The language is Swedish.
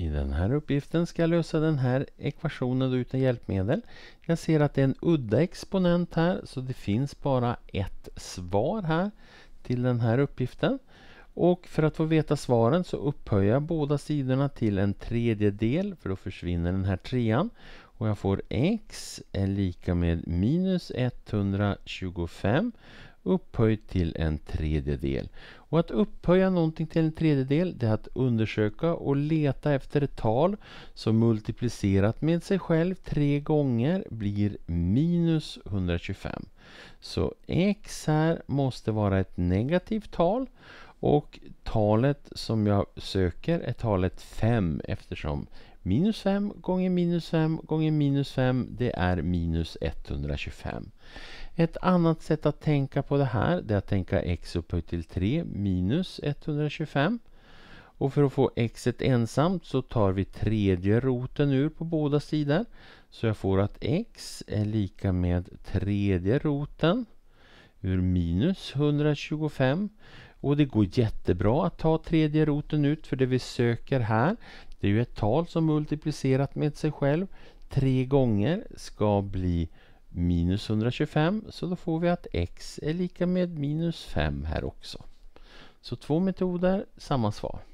I den här uppgiften ska jag lösa den här ekvationen utan hjälpmedel. Jag ser att det är en udda exponent här så det finns bara ett svar här till den här uppgiften. Och för att få veta svaren så upphöjer jag båda sidorna till en tredjedel för då försvinner den här trean. Och jag får x är lika med minus 125 upphöjt till en tredjedel. Och att upphöja någonting till en tredjedel det är att undersöka och leta efter ett tal som multiplicerat med sig själv tre gånger blir minus 125. Så x här måste vara ett negativt tal och talet som jag söker är talet 5 eftersom minus 5 gånger minus 5 gånger minus 5 det är minus 125. Ett annat sätt att tänka på det här det är att tänka x upphöjt till 3 minus 125. Och för att få xet ensamt så tar vi tredje roten ur på båda sidor. Så jag får att x är lika med tredje roten ur minus 125. Och det går jättebra att ta tredje roten ut för det vi söker här det är ju ett tal som multiplicerat med sig själv tre gånger ska bli minus 125 så då får vi att x är lika med minus 5 här också. Så två metoder, samma svar.